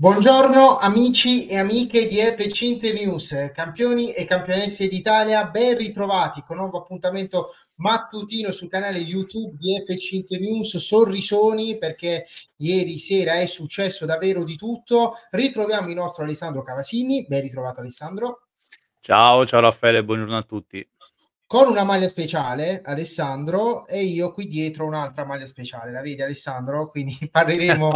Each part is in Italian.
Buongiorno amici e amiche di FC News, campioni e campionesse d'Italia, ben ritrovati con un nuovo appuntamento mattutino sul canale YouTube di FC News, sorrisoni perché ieri sera è successo davvero di tutto. Ritroviamo il nostro Alessandro Cavasini, ben ritrovato Alessandro. Ciao, ciao Raffaele, buongiorno a tutti con una maglia speciale, Alessandro, e io qui dietro un'altra maglia speciale. La vedi, Alessandro? Quindi parleremo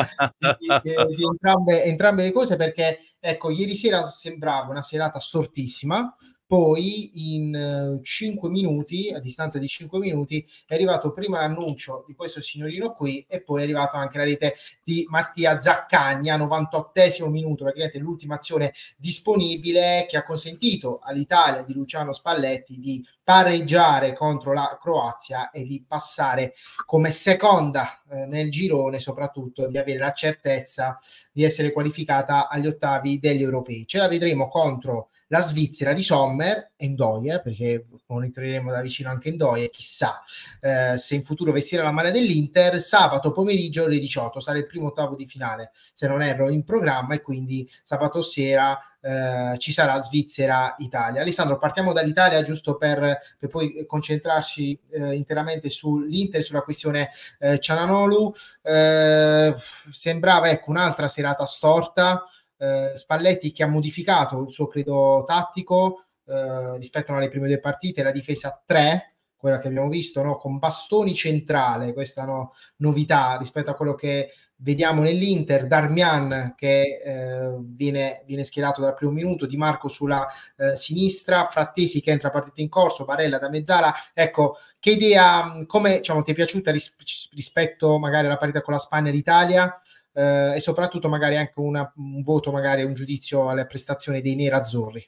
di, di, di entrambe, entrambe, le cose perché, ecco, ieri sera sembrava una serata stortissima, poi in 5 eh, minuti, a distanza di 5 minuti, è arrivato prima l'annuncio di questo signorino qui e poi è arrivata anche la rete di Mattia Zaccagna, 98 minuto, praticamente l'ultima azione disponibile che ha consentito all'Italia di Luciano Spalletti di pareggiare contro la Croazia e di passare come seconda eh, nel girone, soprattutto di avere la certezza di essere qualificata agli ottavi degli europei. Ce la vedremo contro la Svizzera di Sommer e Ndoye, perché monitoreremo da vicino anche Ndoye, chissà eh, se in futuro vestirà la maglia dell'Inter, sabato pomeriggio alle 18, sarà il primo ottavo di finale, se non erro, in programma e quindi sabato sera eh, ci sarà Svizzera-Italia. Alessandro, partiamo dall'Italia giusto per, per poi concentrarci eh, interamente sull'Inter, sulla questione eh, Ciananolu. Eh, sembrava ecco, un'altra serata storta. Eh, Spalletti che ha modificato il suo credo tattico eh, rispetto alle prime due partite, la difesa 3, quella che abbiamo visto, no? con bastoni centrale, questa no, novità rispetto a quello che vediamo nell'Inter, Darmian che eh, viene, viene, schierato dal primo minuto, Di Marco sulla eh, sinistra, Frattesi che entra partita in corso, Barella da mezzala, ecco che idea, come diciamo, ti è piaciuta ris- rispetto magari alla partita con la Spagna e l'Italia eh, e soprattutto magari anche una, un voto, magari un giudizio alla prestazione dei nerazzurri.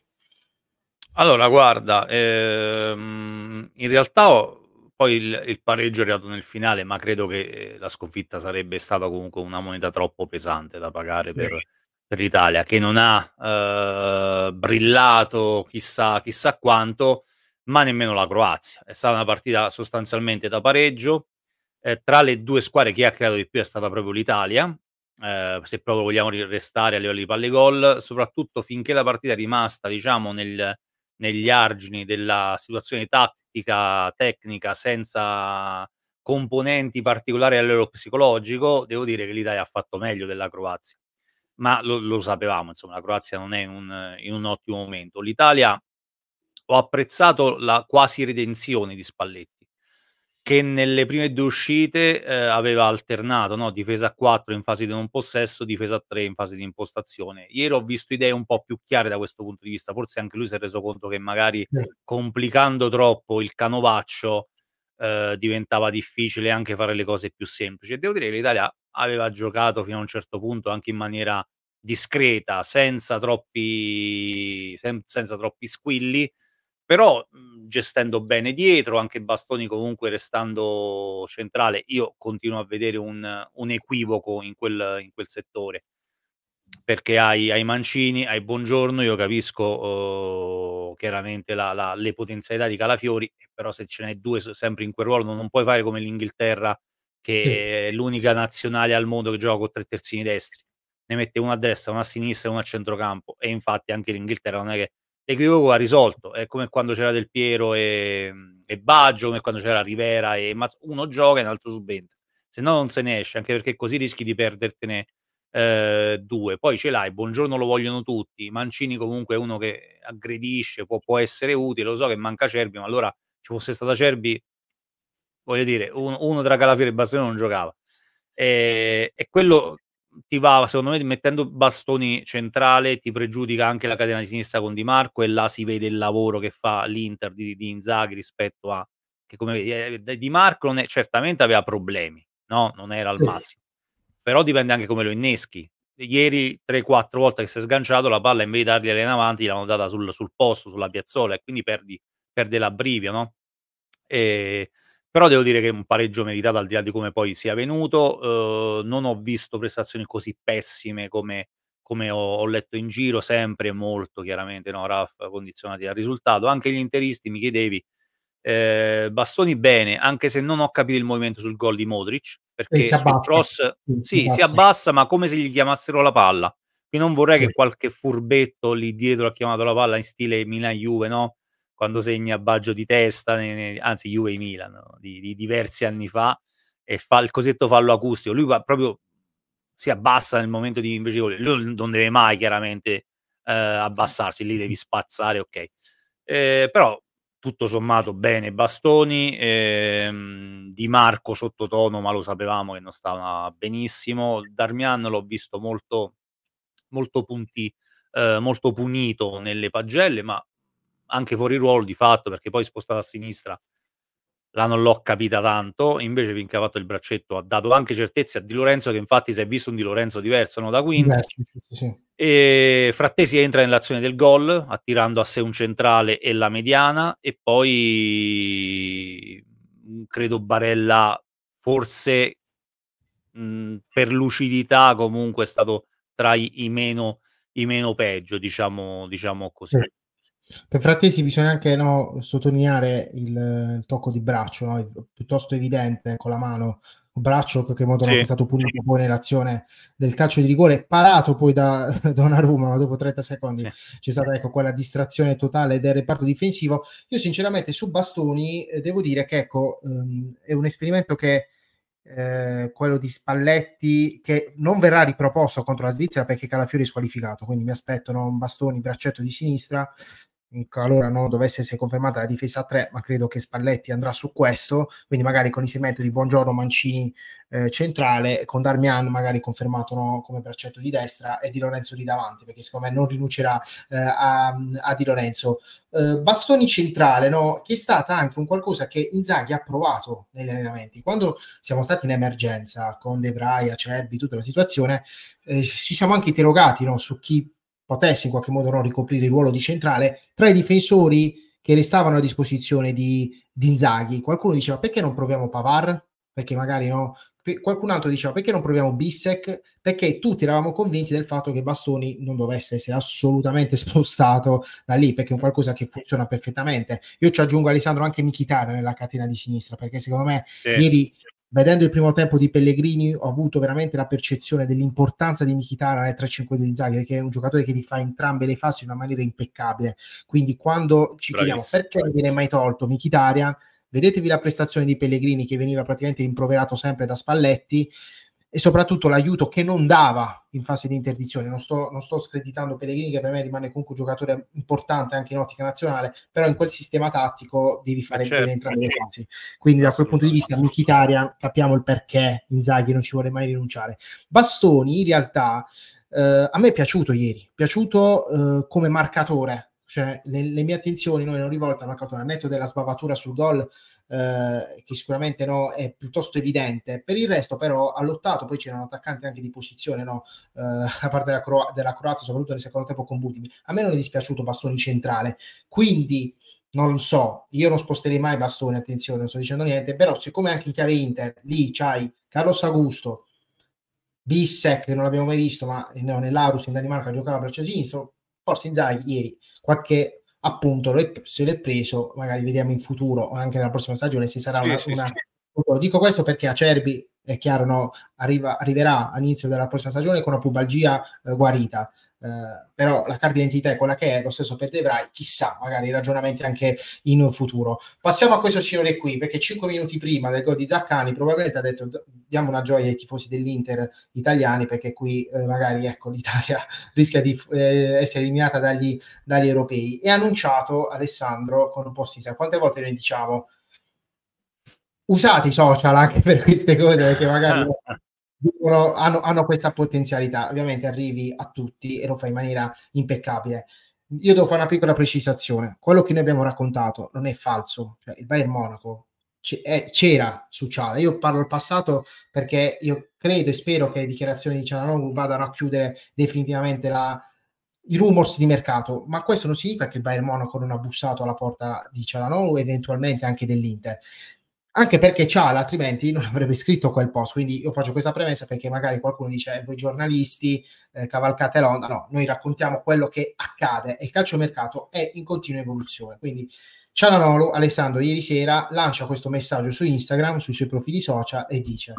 Allora, guarda, ehm, in realtà ho, poi il, il, pareggio è arrivato nel finale, ma credo che eh, la sconfitta sarebbe stata comunque una moneta troppo pesante da pagare per, per l'Italia, che non ha eh, brillato chissà, chissà quanto, ma nemmeno la Croazia. È stata una partita sostanzialmente da pareggio. Eh, tra le due squadre chi ha creato di più è stata proprio l'Italia, eh, se proprio vogliamo restare a livello di palle gol, soprattutto finché la partita è rimasta, diciamo, nel, negli argini della situazione tattica, tecnica, senza componenti particolari a livello psicologico, devo dire che l'Italia ha fatto meglio della Croazia. Ma lo, lo sapevamo, insomma, la Croazia non è in un, in un ottimo momento. L'Italia ho apprezzato la quasi redenzione di Spalletti che nelle prime due uscite eh, aveva alternato, no? difesa a 4 in fase di non possesso, difesa a 3 in fase di impostazione. Ieri ho visto idee un po' più chiare da questo punto di vista, forse anche lui si è reso conto che magari complicando troppo il canovaccio eh, diventava difficile anche fare le cose più semplici. devo dire che l'Italia aveva giocato fino a un certo punto anche in maniera discreta, senza troppi, sen- senza troppi squilli, però... Mh, gestendo bene dietro, anche Bastoni comunque restando centrale, io continuo a vedere un, un equivoco in quel, in quel, settore, perché hai, hai Mancini, hai Buongiorno, io capisco eh, chiaramente la, la, le potenzialità di Calafiori, però se ce n'è due sempre in quel ruolo non puoi fare come l'Inghilterra, che sì. è l'unica nazionale al mondo che gioca con tre terzini destri, ne mette una a destra, una a sinistra e una a centrocampo, e infatti anche l'Inghilterra non è che l'equivoco va risolto. È come quando c'era Del Piero e, e Baggio, come quando c'era Rivera e Mazz- uno gioca e l'altro altro subentra. Se no non se ne esce, anche perché così rischi di perdertene eh, due. Poi ce l'hai, buongiorno lo vogliono tutti. Mancini comunque è uno che aggredisce, può, può essere utile. Lo so che manca Cerbi, ma allora ci fosse stata Cerbi, voglio dire, uno, uno tra Calafiore e Bastione non giocava. E, e quello ti va, secondo me, mettendo bastoni centrale, ti pregiudica anche la catena di sinistra con Di Marco e là si vede il lavoro che fa l'Inter di, di Inzaghi rispetto a... Che come vedi, eh, eh, Di Marco è, certamente aveva problemi, no? Non era al massimo. Però dipende anche come lo inneschi. Ieri 3-4 volte che si è sganciato la palla, invece di dargliela in avanti, l'hanno data sul, sul posto, sulla piazzola, e quindi perdi, perde l'abbrivio, no? E però devo dire che è un pareggio meritato al di là di come poi sia venuto. Ehm, non ho visto prestazioni così pessime come, come ho, ho letto in giro, sempre molto chiaramente, no, Raf, condizionati dal risultato. Anche gli interisti, mi chiedevi, eh, Bastoni bene, anche se non ho capito il movimento sul gol di Modric, perché sul abbassa. cross sì, si, abbassa. si, abbassa, ma come se gli chiamassero la palla. Quindi non vorrei sì. che qualche furbetto lì dietro ha chiamato la palla in stile Milan-Juve, no? quando segna Baggio di testa, ne, ne, anzi Juve Milan, no? di, di, diversi anni fa, e fa il cosetto fallo acustico. Lui va, proprio si abbassa nel momento di invece Lui non deve mai chiaramente eh, abbassarsi, lì devi spazzare, ok. Eh, però tutto sommato bene Bastoni, ehm, Di Marco sottotono, ma lo sapevamo che non stava benissimo. Darmian l'ho visto molto, molto punti, eh, molto punito nelle pagelle, ma anche fuori ruolo di fatto, perché poi spostato a sinistra la non l'ho capita tanto, invece ha fatto il braccetto ha dato anche certezze a Di Lorenzo, che infatti si è visto un Di Lorenzo diverso no? da Quinto. Diverso, sì, sì. E Frattesi entra nell'azione del gol, attirando a sé un centrale e la mediana, e poi mm, credo Barella forse mh, mm, per lucidità comunque è stato tra i, i, meno, i meno, peggio, diciamo, diciamo così. Sì. Per frattesi bisogna anche no, sottolineare il, il, tocco di braccio, no? piuttosto evidente con la mano, braccio che in Modena sì. è stato punito poi nell'azione del calcio di rigore, parato poi da Donnarumma, ma dopo 30 secondi sì. c'è stata ecco, quella distrazione totale del reparto difensivo. Io sinceramente su Bastoni eh, devo dire che ecco, um, è un esperimento che eh, quello di Spalletti che non verrà riproposto contro la Svizzera perché Calafiori è squalificato quindi mi aspettano un bastone, braccetto di sinistra qualora no, dovesse essere confermata la difesa a 3, ma credo che Spalletti andrà su questo, quindi magari con l'inserimento di Buongiorno Mancini eh, centrale, con Darmian magari confermato no, come braccetto di destra e Di Lorenzo di davanti, perché secondo me non rinuncerà eh, a, a, Di Lorenzo. Eh, bastoni centrale, no, che è stata anche un qualcosa che Inzaghi ha provato negli allenamenti. Quando siamo stati in emergenza con De Braia, Cerbi, tutta la situazione, eh, ci siamo anche interrogati no, su chi potesse in qualche modo no, ricoprire il ruolo di centrale, tra i difensori che restavano a disposizione di, di Inzaghi, qualcuno diceva perché non proviamo Pavar? Perché magari no? Qualcun altro diceva perché non proviamo Bissec? Perché tutti eravamo convinti del fatto che Bastoni non dovesse essere assolutamente spostato da lì, perché è un qualcosa che funziona perfettamente. Io ci aggiungo Alessandro anche Michitare nella catena di sinistra, perché secondo me sì. ieri vedendo il primo tempo di Pellegrini ho avuto veramente la percezione dell'importanza di Michitara nel 3-5 di Zaghi, che è un giocatore che ti fa entrambe le fasi in una maniera impeccabile. Quindi quando ci chiediamo perché non viene mai tolto Michitaria, vedetevi la prestazione di Pellegrini che veniva praticamente rimproverato sempre da Spalletti, e soprattutto l'aiuto che non dava in fase di interdizione. Non sto, non sto screditando Pellegrini, che per me rimane comunque un giocatore importante anche in ottica nazionale, però in quel sistema tattico devi fare eh, certo, bene entrambe certo. le fasi. Quindi da quel punto di vista, Mkhitaryan, capiamo il perché Inzaghi non ci vuole mai rinunciare. Bastoni, in realtà, eh, a me è piaciuto ieri, piaciuto eh, come marcatore, cioè, le, le mie attenzioni non erano rivolte al marcatore, al netto della sbavatura sul gol, eh, che sicuramente no, è piuttosto evidente. Per il resto, però, ha lottato. Poi c'erano attaccanti anche di posizione, no? eh, a parte della, Cro- della, Croazia, soprattutto nel secondo tempo con Butimi. A me non è dispiaciuto Bastoni centrale. Quindi, non lo so, io non sposterei mai Bastoni, attenzione, non sto dicendo niente, però siccome anche in chiave Inter, lì c'hai Carlos Augusto, Bissek, che non l'abbiamo mai visto, ma nell'Arus in Danimarca giocava a braccia sinistro, forse Inzaghi ieri qualche appunto se l'è preso, magari vediamo in futuro o anche nella prossima stagione se sarà sì, una, sì, una... Sì. Dico questo perché Acerbi è chiaro, no? Arriva, arriverà all'inizio della prossima stagione con una pubalgia eh, guarita. Eh, però la carta d'identità è quella che è, lo stesso per Devrai, chissà, magari ragionamenti anche in un futuro. Passiamo a questo signore qui, perché cinque minuti prima del gol di Zaccani probabilmente ha detto diamo una gioia ai tifosi dell'Inter italiani, perché qui eh, magari ecco, l'Italia rischia di eh, essere eliminata dagli, dagli, europei. E ha annunciato Alessandro con un po' stisa, quante volte noi diciamo usate i social anche per queste cose, perché magari hanno, hanno questa potenzialità. Ovviamente arrivi a tutti e lo fai in maniera impeccabile. Io devo fare una piccola precisazione. Quello che noi abbiamo raccontato non è falso. Cioè, il Bayern Monaco c'era su Ciala. Io parlo al passato perché io credo e spero che le dichiarazioni di Ciala Cialanoglu vadano a chiudere definitivamente la, i rumors di mercato, ma questo non significa che il Bayern Monaco non ha bussato alla porta di Ciala e eventualmente anche dell'Inter anche perché Ciala altrimenti non avrebbe scritto quel post. Quindi io faccio questa premessa perché magari qualcuno dice eh, voi giornalisti eh, cavalcate l'onda, no, noi raccontiamo quello che accade e il calciomercato è in continua evoluzione. Quindi Cialanolo, Alessandro, ieri sera lancia questo messaggio su Instagram, sui suoi profili social e dice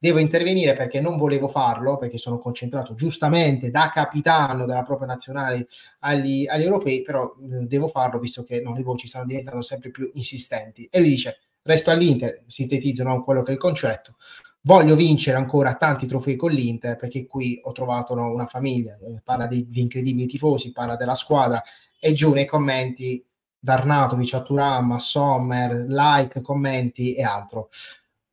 devo intervenire perché non volevo farlo, perché sono concentrato giustamente da capitano della propria nazionale agli, agli europei, però eh, devo farlo visto che no, le voci stanno diventando sempre più insistenti. E lui dice resto all'Inter, sintetizzo no, quello che è il concetto. Voglio vincere ancora tanti trofei con l'Inter perché qui ho trovato no, una famiglia, eh, parla di incredibili tifosi, parla della squadra e giù nei commenti Darnatovic, Aturama, Sommer, like, commenti e altro.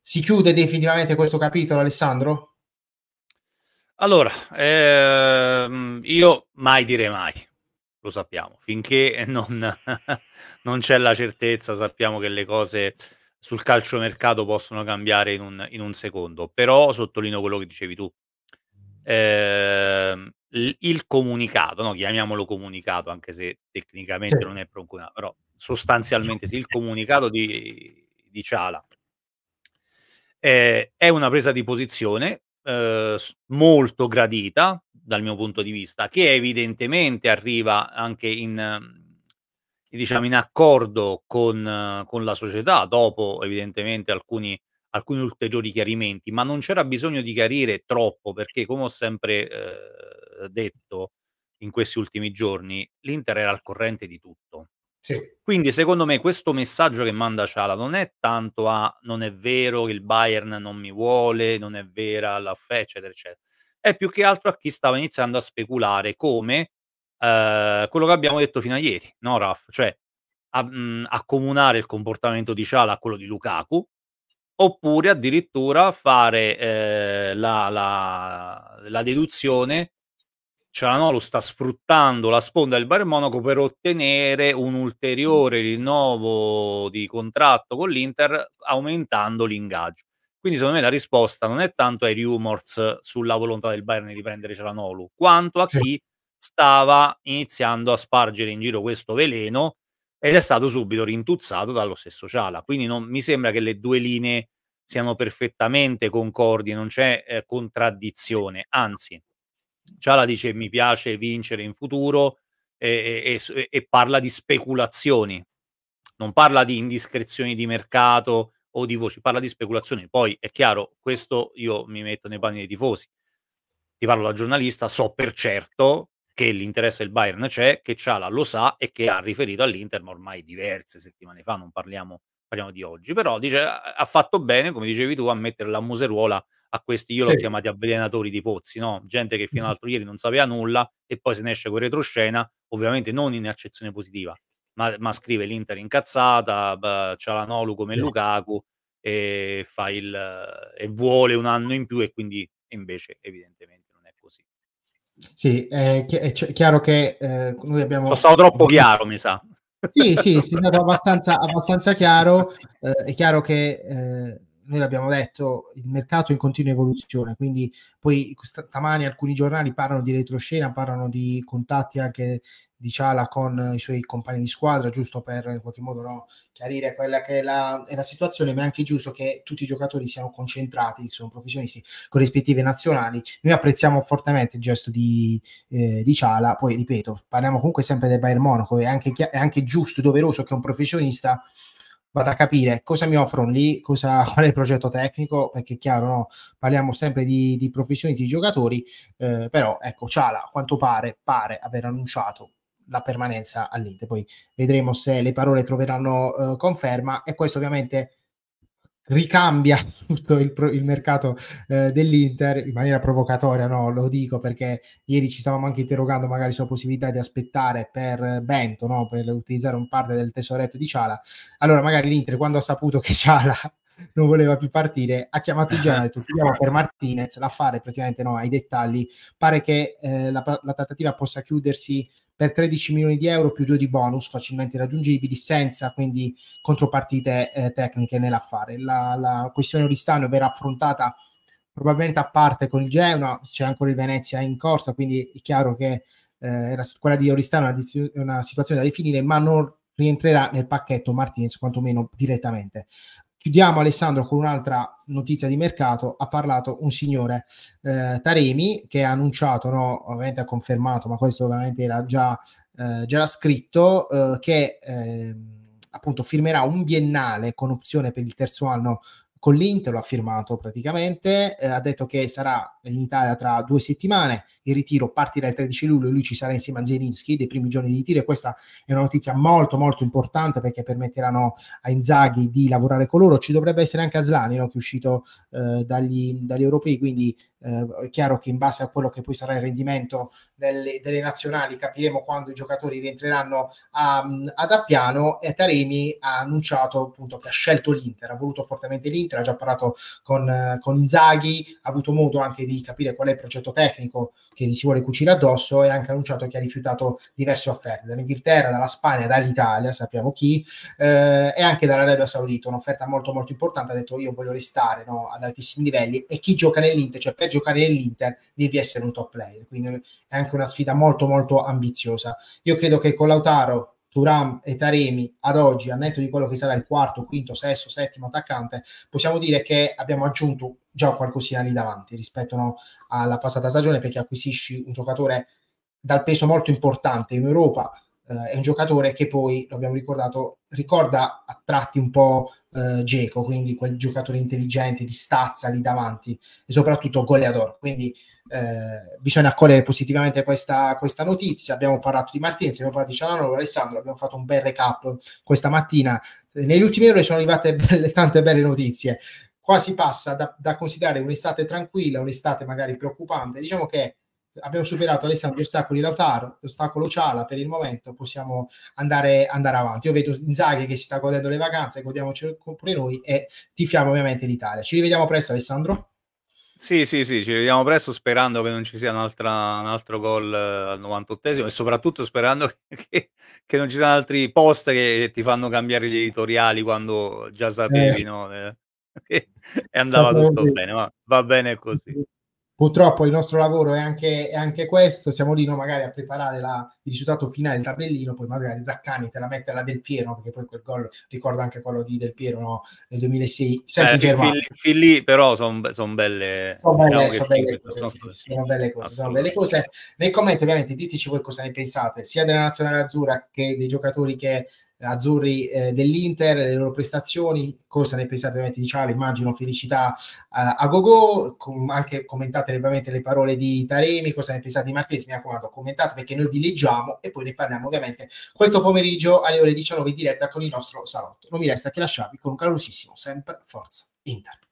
Si chiude definitivamente questo capitolo Alessandro? Allora, ehm, io mai dire mai, lo sappiamo, finché non, non c'è la certezza sappiamo che le cose sul calciomercato possono cambiare in un, in un secondo, però sottolineo quello che dicevi tu. Eh, il comunicato, no? chiamiamolo comunicato, anche se tecnicamente sì. non è proprio però sostanzialmente sì, il comunicato di, di Ciala eh, è una presa di posizione eh, molto gradita dal mio punto di vista, che evidentemente arriva anche in, diciamo in accordo con, con la società, dopo evidentemente alcuni, alcuni, ulteriori chiarimenti, ma non c'era bisogno di chiarire troppo perché, come ho sempre eh, detto in questi ultimi giorni, l'Inter era al corrente di tutto. Sì. Quindi secondo me questo messaggio che manda Ciala non è tanto a non è vero che il Bayern non mi vuole, non è vera la FE, eccetera, eccetera. È più che altro a chi stava iniziando a speculare come Ehm, quello che abbiamo detto fino a ieri, no Raf? Cioè a, mh, mhmm, accomunare il comportamento di Ciala a quello di Lukaku, oppure addirittura fare eh, la, la, la, deduzione Cialanolo sta sfruttando la sponda del Bayern Monaco per ottenere un ulteriore rinnovo di contratto con l'Inter aumentando l'ingaggio. Quindi secondo me la risposta non è tanto ai rumors sulla volontà del Bayern di prendere Cialanolo, quanto a sì. chi stava iniziando a spargere in giro questo veleno ed è stato subito rintuzzato dallo stesso Ciala. Quindi non mi sembra che le due linee siano perfettamente concordi, non c'è eh, contraddizione, anzi, Ciala dice mi piace vincere in futuro e, e, e, parla di speculazioni, non parla di indiscrezioni di mercato o di voci, parla di speculazioni. Poi è chiaro, questo io mi metto nei panni dei tifosi, ti parlo da giornalista, so per certo che l'interesse del Bayern c'è, che Ciala lo sa e che ha riferito all'Inter ma ormai diverse settimane fa, non parliamo, parliamo di oggi, però dice, ha fatto bene, come dicevi tu, a mettere la museruola a questi, io sì. l'ho chiamati avvelenatori di pozzi, no? gente che fino all'altro ieri non sapeva nulla e poi se ne esce con retroscena, ovviamente non in accezione positiva, ma, ma scrive l'Inter incazzata, Ciala Cialanolu come sì. Lukaku e, fa il, e vuole un anno in più e quindi invece evidentemente sì, è, eh, chi- eh, è cioè, chiaro che eh, noi abbiamo... Sono stato troppo chiaro, mi sa. Sì, sì, è stato abbastanza, abbastanza chiaro. Eh, è chiaro che eh, noi l'abbiamo detto, il mercato è in continua evoluzione, quindi poi stamani alcuni giornali parlano di retroscena, parlano di contatti anche di Ciala con i suoi compagni di squadra, giusto per in qualche modo no, chiarire quella che è la, è la, situazione, ma è anche giusto che tutti i giocatori siano concentrati, sono professionisti con rispettive nazionali. Noi apprezziamo fortemente il gesto di, eh, di Ciala, poi ripeto, parliamo comunque sempre del Bayern Monaco, è anche, è anche giusto, doveroso che un professionista vado a capire cosa mi offrono lì, cosa, qual è il progetto tecnico, perché è chiaro, no? parliamo sempre di, di professioni di giocatori, eh, però ecco, Ciala a quanto pare, pare aver annunciato la permanenza all'Inter, poi vedremo se le parole troveranno eh, conferma e questo ovviamente ricambia tutto il, pro- il mercato eh, dell'Inter in maniera provocatoria, no? lo dico perché ieri ci stavamo anche interrogando magari sulla possibilità di aspettare per Bento, no? per utilizzare un parte del tesoretto di Ciala. Allora magari l'Inter quando ha saputo che Ciala non voleva più partire, ha chiamato il Genoa e ha detto chiamo per Martinez, l'affare praticamente no, ai dettagli, pare che eh, la, la trattativa possa chiudersi per 13 milioni di euro più due di bonus facilmente raggiungibili senza quindi contropartite eh, tecniche nell'affare. La, la questione Oristano verrà affrontata probabilmente a parte con il Genoa, c'è ancora il Venezia in corsa, quindi è chiaro che eh, quella di Oristano è una, una situazione da definire, ma non rientrerà nel pacchetto Martinez, quantomeno direttamente. Chiudiamo Alessandro con un'altra notizia di mercato. Ha parlato un signore, eh, Taremi, che ha annunciato, no, ovviamente ha confermato, ma questo ovviamente era già, eh, già scritto, eh, che ehm, appunto firmerà un biennale con opzione per il terzo anno con l'Inter, lo ha firmato praticamente, eh, ha detto che sarà in Italia tra due settimane, il ritiro partirà il 13 luglio, lui ci sarà insieme a Zielinski dei primi giorni di ritiro e questa è una notizia molto molto importante perché permetteranno a Inzaghi di lavorare con loro, ci dovrebbe essere anche Aslani no, che è uscito eh, dagli, dagli europei, quindi eh, è chiaro che in base a quello che poi sarà il rendimento delle, delle nazionali capiremo quando i giocatori rientreranno a, ad Appiano e Taremi ha annunciato appunto che ha scelto l'Inter, ha voluto fortemente l'Inter, ha già parlato con, con Inzaghi, ha avuto modo anche di capire qual è il progetto tecnico che gli si vuole cucire addosso e ha anche annunciato che ha rifiutato diverse offerte dall'Inghilterra, dalla Spagna, dall'Italia, sappiamo chi, eh, e anche dall'Arabia Saudita, un'offerta molto molto importante, ha detto io voglio restare no, ad altissimi livelli e chi gioca nell'Inter, cioè per per giocare nell'Inter devi essere un top player, quindi è anche una sfida molto molto ambiziosa. Io credo che con Lautaro Turam e Taremi ad oggi, a netto di quello che sarà il quarto, quinto, sesto, settimo attaccante, possiamo dire che abbiamo aggiunto già qualcosina lì davanti rispetto no, alla passata stagione perché acquisisci un giocatore dal peso molto importante in Europa eh, è un giocatore che poi, lo abbiamo ricordato, ricorda a tratti un po' eh, Geco, quindi quel giocatore intelligente di stazza lì davanti e soprattutto goleador. Quindi eh, bisogna accogliere positivamente questa, questa, notizia. Abbiamo parlato di Martinez, abbiamo parlato di Cianano, Alessandro, abbiamo fatto un bel recap questa mattina. Negli ultimi ore sono arrivate belle, tante belle notizie. Qua si passa da, da considerare un'estate tranquilla, un'estate magari preoccupante. Diciamo che abbiamo superato Alessandro gli ostacoli Lautaro, l'ostacolo Ciala per il momento, possiamo andare, andare avanti. Io vedo Inzaghi che si sta godendo le vacanze, godiamocelo pure noi e tifiamo ovviamente l'Italia. Ci rivediamo presto Alessandro. Sì, sì, sì, ci vediamo presto sperando che non ci sia un altro gol al 98esimo e soprattutto sperando che, che, non ci siano altri post che ti fanno cambiare gli editoriali quando già sapevi, eh. no? Eh, e andava tutto bene, ma va bene così. Purtroppo il nostro lavoro è anche, è anche questo, siamo lì no, magari a preparare la, il risultato finale del tabellino, poi magari Zaccani te la mette alla Del Piero, perché poi quel gol ricorda anche quello di Del Piero no? nel 2006, eh, sempre eh, Germania. Fin, lì però sono son belle, sono belle, diciamo son belle, cose, sono, sono belle cose, sono belle cose. Nei commenti ovviamente diteci voi cosa ne pensate, sia della Nazionale Azzurra che dei giocatori che azzurri eh, dell'Inter, le loro prestazioni, cosa ne pensate ovviamente di Ciale, immagino felicità eh, a gogo, com- anche commentate ovviamente le parole di Taremi, cosa ne pensate di Martesi, mi raccomando commentate perché noi vi leggiamo e poi ne parliamo ovviamente questo pomeriggio alle ore 19 in diretta con il nostro salotto. Non mi resta che lasciarvi con un calorosissimo sempre forza Inter.